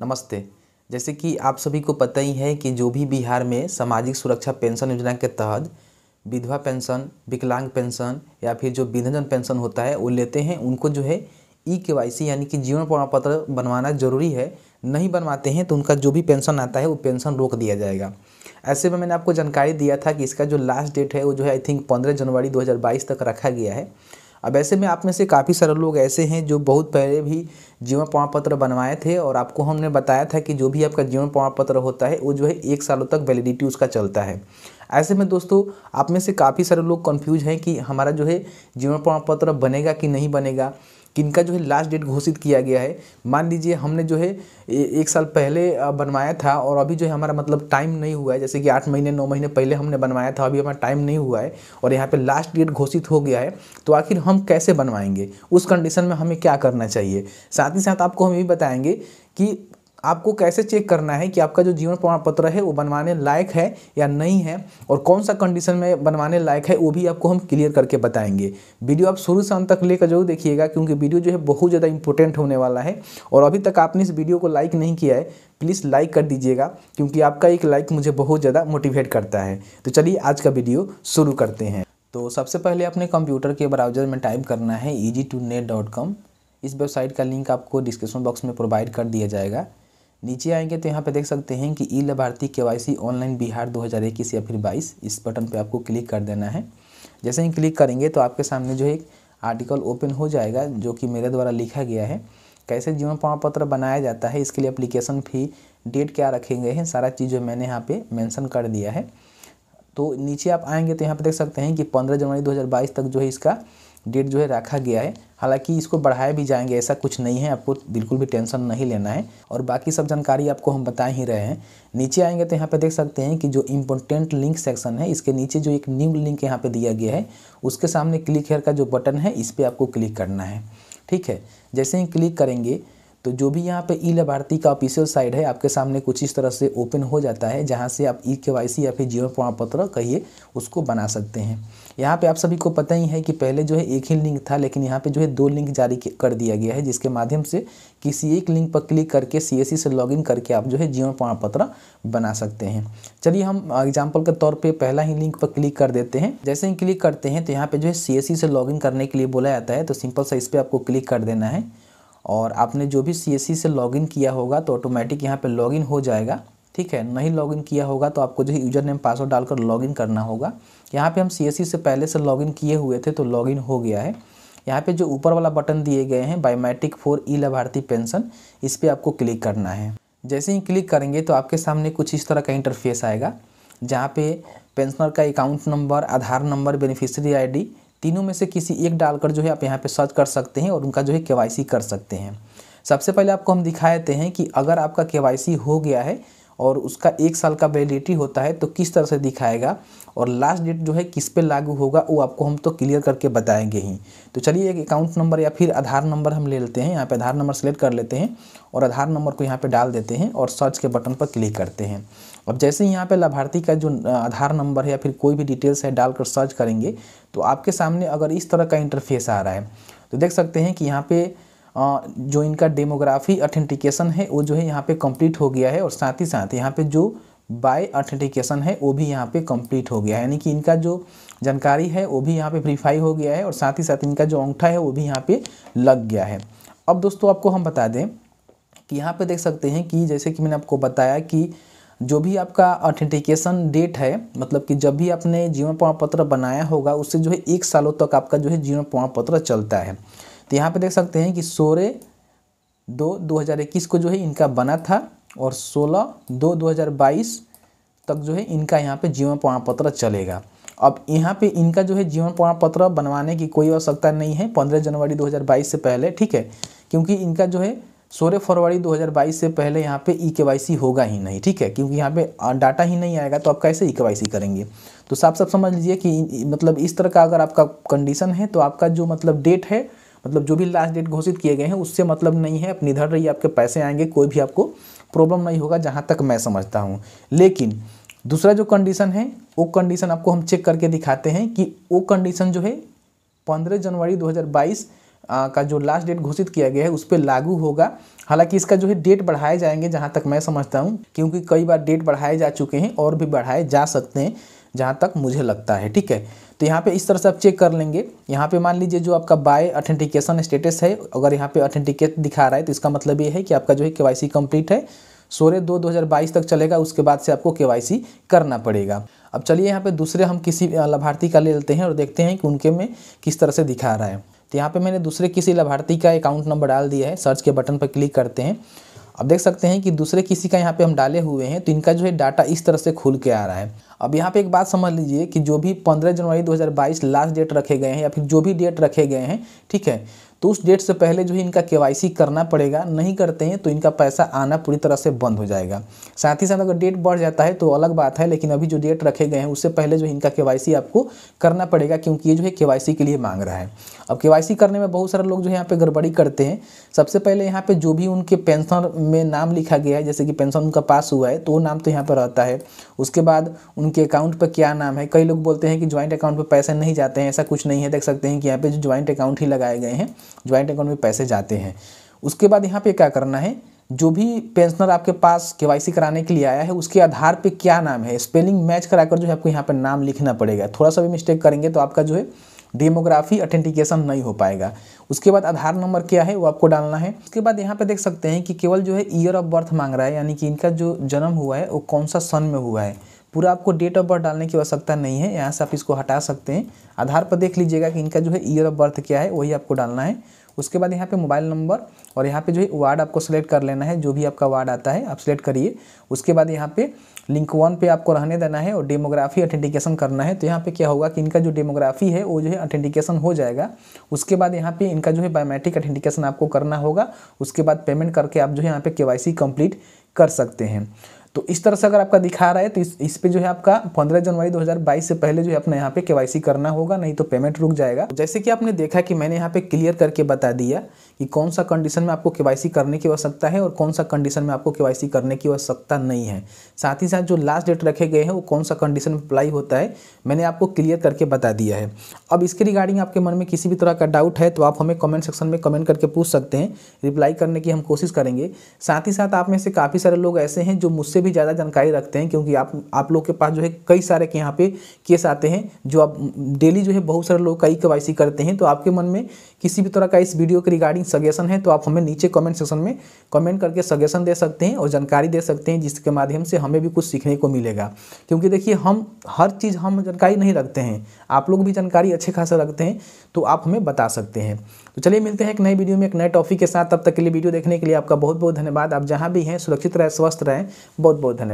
नमस्ते जैसे कि आप सभी को पता ही है कि जो भी बिहार में सामाजिक सुरक्षा पेंशन योजना के तहत विधवा पेंशन विकलांग पेंशन या फिर जो विधजन पेंशन होता है वो लेते हैं उनको जो है ई के वाई सी यानी कि जीवन प्रमाण पत्र बनवाना जरूरी है नहीं बनवाते हैं तो उनका जो भी पेंशन आता है वो पेंशन रोक दिया जाएगा ऐसे में मैंने आपको जानकारी दिया था कि इसका जो लास्ट डेट है वो जो है आई थिंक पंद्रह जनवरी दो तक रखा गया है अब ऐसे में आप में से काफ़ी सारे लोग ऐसे हैं जो बहुत पहले भी जीवन प्रमाण पत्र बनवाए थे और आपको हमने बताया था कि जो भी आपका जीवन प्रमाण पत्र होता है वो जो है एक सालों तक वैलिडिटी उसका चलता है ऐसे में दोस्तों आप में से काफ़ी सारे लोग कन्फ्यूज हैं कि हमारा जो है जीवन प्रमाण पत्र बनेगा कि नहीं बनेगा किनका जो है लास्ट डेट घोषित किया गया है मान लीजिए हमने जो है एक साल पहले बनवाया था और अभी जो है हमारा मतलब टाइम नहीं हुआ है जैसे कि आठ महीने नौ महीने पहले हमने बनवाया था अभी हमारा टाइम नहीं हुआ है और यहाँ पर लास्ट डेट घोषित हो गया है तो आखिर हम कैसे बनवाएंगे उस कंडीशन में हमें क्या करना चाहिए साथ ही साथ आपको हम ये बताएंगे कि आपको कैसे चेक करना है कि आपका जो जीवन प्रमाण पत्र है वो बनवाने लायक है या नहीं है और कौन सा कंडीशन में बनवाने लायक है वो भी आपको हम क्लियर करके बताएंगे वीडियो आप शुरू से अंत तक लेकर जरूर देखिएगा क्योंकि वीडियो जो है बहुत ज़्यादा इंपॉर्टेंट होने वाला है और अभी तक आपने इस वीडियो को लाइक नहीं किया है प्लीज़ लाइक कर दीजिएगा क्योंकि आपका एक लाइक मुझे बहुत ज़्यादा मोटिवेट करता है तो चलिए आज का वीडियो शुरू करते हैं तो सबसे पहले अपने कंप्यूटर के ब्राउजर में टाइप करना है E two net dot com इस वेबसाइट का लिंक आपको डिस्क्रिप्शन बॉक्स में प्रोवाइड कर दिया जाएगा नीचे आएंगे तो यहाँ पे देख सकते हैं कि ई लाभार्थी के ऑनलाइन बिहार दो हज़ार इक्कीस या फिर बाईस इस बटन पे आपको क्लिक कर देना है जैसे ही क्लिक करेंगे तो आपके सामने जो एक आर्टिकल ओपन हो जाएगा जो कि मेरे द्वारा लिखा गया है कैसे जीवन प्रमाण पत्र बनाया जाता है इसके लिए अप्लीकेशन फ़ी डेट क्या रखे गए हैं सारा चीज़ जो मैंने यहाँ पे मेंशन कर दिया है तो नीचे आप आएंगे तो यहाँ पे देख सकते हैं कि 15 जनवरी 2022 तक जो है इसका डेट जो है रखा गया है हालांकि इसको बढ़ाए भी जाएंगे ऐसा कुछ नहीं है आपको बिल्कुल भी टेंशन नहीं लेना है और बाकी सब जानकारी आपको हम बता ही रहे हैं नीचे आएंगे तो यहाँ पे देख सकते हैं कि जो इम्पोर्टेंट लिंक सेक्शन है इसके नीचे जो एक न्यू लिंक यहाँ पे दिया गया है उसके सामने क्लिक हेयर का जो बटन है इस पर आपको क्लिक करना है ठीक है जैसे ही क्लिक करेंगे तो जो भी यहाँ पे ई लाभार्थी का ऑफिशियल साइट है आपके सामने कुछ इस तरह से ओपन हो जाता है जहाँ से आप ई के वाई सी या फिर जीवन प्रमाण पत्र कहिए उसको बना सकते हैं यहाँ पे आप सभी को पता ही है कि पहले जो है एक ही लिंक था लेकिन यहाँ पे जो है दो लिंक जारी कर दिया गया है जिसके माध्यम से किसी एक लिंक पर क्लिक करके सी से लॉगिन करके आप जो है जीवन प्रमाण पत्र बना सकते हैं चलिए हम एग्जाम्पल के तौर पर पहला ही लिंक पर क्लिक कर देते हैं जैसे ही क्लिक करते हैं तो यहाँ पर जो है सी से लॉगिन करने के लिए बोला जाता है तो सिंपल सा इस पर आपको क्लिक कर देना है और आपने जो भी सी से लॉगिन किया होगा तो ऑटोमेटिक यहाँ पर लॉगिन हो जाएगा ठीक है नहीं लॉगिन किया होगा तो आपको जो है यूजर नेम पासवर्ड डालकर लॉगिन करना होगा यहाँ पे हम सी से पहले से लॉगिन किए हुए थे तो लॉगिन हो गया है यहाँ पे जो ऊपर वाला बटन दिए गए हैं बायोमेट्रिक फॉर ई लाभार्थी पेंशन इस पर आपको क्लिक करना है जैसे ही क्लिक करेंगे तो आपके सामने कुछ इस तरह का इंटरफेस आएगा जहाँ पे पेंशनर का account number Aadhaar number beneficiary ID तीनों में से किसी एक डालकर जो है आप यहाँ पे सर्च कर सकते हैं और उनका जो है के कर सकते हैं सबसे पहले आपको हम दिखाते हैं कि अगर आपका के हो गया है और उसका एक साल का वैलिडिटी होता है तो किस तरह से दिखाएगा और लास्ट डेट जो है किस पे लागू होगा वो आपको हम तो क्लियर करके बताएंगे ही तो चलिए एक अकाउंट नंबर या फिर आधार नंबर हम ले लेते हैं यहाँ पे आधार नंबर सेलेक्ट कर लेते हैं और आधार नंबर को यहाँ पे डाल देते हैं और सर्च के बटन पर क्लिक करते हैं अब जैसे ही यहाँ पर लाभार्थी का जो आधार नंबर है या फिर कोई भी डिटेल्स है डालकर सर्च करेंगे तो आपके सामने अगर इस तरह का इंटरफेस आ रहा है तो देख सकते हैं कि यहाँ पर जो इनका डेमोग्राफी ऑथेंटिकेशन है वो जो है यहाँ पे कंप्लीट हो गया है और साथ ही साथ यहाँ पे जो बाय ऑथेंटिकेशन है वो भी यहाँ पे कंप्लीट हो गया है यानी कि इनका जो जानकारी है वो भी यहाँ पे वेरीफाई हो गया है और साथ ही साथ इनका जो अंगठा है वो भी यहाँ पे लग गया है अब दोस्तों आपको हम बता दें कि यहाँ पे देख सकते हैं कि जैसे कि मैंने आपको बताया कि जो भी आपका ऑथेंटिकेशन डेट है मतलब कि जब भी आपने जीवन प्रमाण पत्र बनाया होगा उससे जो है एक सालों तक आपका जो है जीवन प्रमाण पत्र चलता है तो यहाँ पे देख सकते हैं कि सोलह दो दो हज़ार इक्कीस को जो है इनका बना था और सोलह दो दो हज़ार बाईस तक जो है इनका यहाँ पे जीवन प्रमाण पत्र चलेगा अब यहाँ पे इनका जो है जीवन प्रमाण पत्र बनवाने की कोई आवश्यकता नहीं है पंद्रह जनवरी 2022 से पहले ठीक है क्योंकि इनका जो है सोलह फरवरी 2022 से पहले यहाँ पे ई के होगा ही नहीं ठीक है क्योंकि यहाँ पे डाटा ही नहीं आएगा तो आप कैसे ई के करेंगे तो साफ साफ समझ लीजिए कि मतलब इस तरह का अगर आपका कंडीशन है तो आपका जो मतलब डेट है मतलब जो भी लास्ट डेट घोषित किए गए हैं उससे मतलब नहीं है आप निधर रहिए आपके पैसे आएंगे कोई भी आपको प्रॉब्लम नहीं होगा जहाँ तक मैं समझता हूँ लेकिन दूसरा जो कंडीशन है वो कंडीशन आपको हम चेक करके दिखाते हैं कि वो कंडीशन जो है पंद्रह जनवरी 2022 का जो लास्ट डेट घोषित किया गया है उस पर लागू होगा हालांकि इसका जो है डेट बढ़ाए जाएंगे जहाँ तक मैं समझता हूँ क्योंकि कई बार डेट बढ़ाए जा चुके हैं और भी बढ़ाए जा सकते हैं जहाँ तक मुझे लगता है ठीक है तो यहाँ पे इस तरह से आप चेक कर लेंगे यहाँ पे मान लीजिए जो आपका बाय अथेंटिकेशन स्टेटस है अगर यहाँ पे अथेंटिकेट दिखा रहा है तो इसका मतलब ये है कि आपका जो है के कंप्लीट है सोलह दो दो हज़ार बाईस तक चलेगा उसके बाद से आपको के करना पड़ेगा अब चलिए यहाँ पर दूसरे हम किसी लाभार्थी का ले लेते हैं और देखते हैं कि उनके में किस तरह से दिखा रहा है तो यहाँ पर मैंने दूसरे किसी लाभार्थी का अकाउंट नंबर डाल दिया है सर्च के बटन पर क्लिक करते हैं अब देख सकते हैं कि दूसरे किसी का यहाँ पे हम डाले हुए हैं तो इनका जो है डाटा इस तरह से खुल के आ रहा है अब यहाँ पे एक बात समझ लीजिए कि जो भी 15 जनवरी 2022 लास्ट डेट रखे गए हैं या फिर जो भी डेट रखे गए हैं ठीक है तो उस डेट से पहले जो है इनका के करना पड़ेगा नहीं करते हैं तो इनका पैसा आना पूरी तरह से बंद हो जाएगा साथ ही साथ अगर डेट बढ़ जाता है तो अलग बात है लेकिन अभी जो डेट रखे गए हैं उससे पहले जो इनका के आपको करना पड़ेगा क्योंकि ये जो है के के लिए मांग रहा है अब के करने में बहुत सारे लोग जो है यहाँ पर गड़बड़ी करते हैं सबसे पहले यहाँ पर जो भी उनके पेंशन में नाम लिखा गया है जैसे कि पेंशन उनका पास हुआ है तो वो नाम तो यहाँ पर रहता है उसके बाद उनके अकाउंट पर क्या नाम है कई लोग बोलते हैं कि ज्वाइंट अकाउंट पर पैसे नहीं जाते हैं ऐसा कुछ नहीं है देख सकते हैं कि यहाँ पर जो ज्वाइंट अकाउंट ही लगाए गए हैं ज्वाइंट अकाउंट में पैसे जाते हैं उसके बाद यहाँ पे क्या करना है जो भी पेंशनर आपके पास के कराने के लिए आया है उसके आधार पे क्या नाम है स्पेलिंग मैच कराकर जो है आपको यहाँ पे नाम लिखना पड़ेगा थोड़ा सा भी मिस्टेक करेंगे तो आपका जो है डेमोग्राफी अथेंटिकेशन नहीं हो पाएगा उसके बाद आधार नंबर क्या है वो आपको डालना है उसके बाद यहाँ पे देख सकते हैं कि केवल जो है ईयर ऑफ बर्थ मांग रहा है यानी कि इनका जो जन्म हुआ है वो कौन सा सन में हुआ है पूरा आपको डेट ऑफ बर्थ डालने की आवश्यकता नहीं है यहाँ से आप इसको हटा सकते हैं आधार पर देख लीजिएगा कि इनका जो है ईयर ऑफ बर्थ क्या है वही आपको डालना है उसके बाद यहाँ पे मोबाइल नंबर और यहाँ पे जो है वार्ड आपको सेलेक्ट कर लेना है जो भी आपका वार्ड आता है आप सेलेक्ट करिए उसके बाद यहाँ पे लिंक वन पे आपको रहने देना है और डेमोग्राफी अथेंटिकेशन करना है तो यहाँ पे क्या होगा कि इनका जो डेमोग्राफी है वो जो है अथेंटिकेशन हो जाएगा उसके बाद यहाँ पे इनका जो है बायोमेट्रिक अथेंटिकेशन आपको करना होगा उसके बाद पेमेंट करके आप जो है यहाँ पे के कंप्लीट कर सकते हैं तो इस तरह से अगर आपका दिखा रहा है तो इस इस पे जो है आपका 15 जनवरी 2022 से पहले जो है अपना यहाँ पे केवाईसी करना होगा नहीं तो पेमेंट रुक जाएगा जैसे कि आपने देखा कि मैंने यहाँ पे क्लियर करके बता दिया कि कौन सा कंडीशन में आपको के करने की आवश्यकता है और कौन सा कंडीशन में आपको के करने की आवश्यकता नहीं है साथ ही साथ जो लास्ट डेट रखे गए हैं वो कौन सा कंडीशन में अप्लाई होता है मैंने आपको क्लियर करके बता दिया है अब इसके रिगार्डिंग आपके मन में किसी भी तरह का डाउट है तो आप हमें कमेंट सेक्शन में कमेंट करके पूछ सकते हैं रिप्लाई करने की हम कोशिश करेंगे साथ ही साथ आप में से काफ़ी सारे लोग ऐसे हैं जो मुझसे भी ज़्यादा जानकारी रखते हैं क्योंकि आप आप लोग के पास जो है कई सारे के यहाँ पे केस आते हैं जो आप डेली जो है बहुत सारे लोग कई के करते हैं तो आपके मन में किसी भी तरह का इस वीडियो के रिगार्डिंग कोई सजेशन है तो आप हमें नीचे कमेंट सेक्शन में कमेंट करके सजेशन दे सकते हैं और जानकारी दे सकते हैं जिसके माध्यम से हमें भी कुछ सीखने को मिलेगा क्योंकि देखिए हम हर चीज़ हम जानकारी नहीं रखते हैं आप लोग भी जानकारी अच्छे खासा रखते हैं तो आप हमें बता सकते हैं तो चलिए मिलते हैं एक नए वीडियो में एक नए टॉपिक के साथ तब तक के लिए वीडियो देखने के लिए आपका बहुत बहुत धन्यवाद आप जहाँ भी हैं सुरक्षित रहें स्वस्थ रहें बहुत बहुत धन्यवाद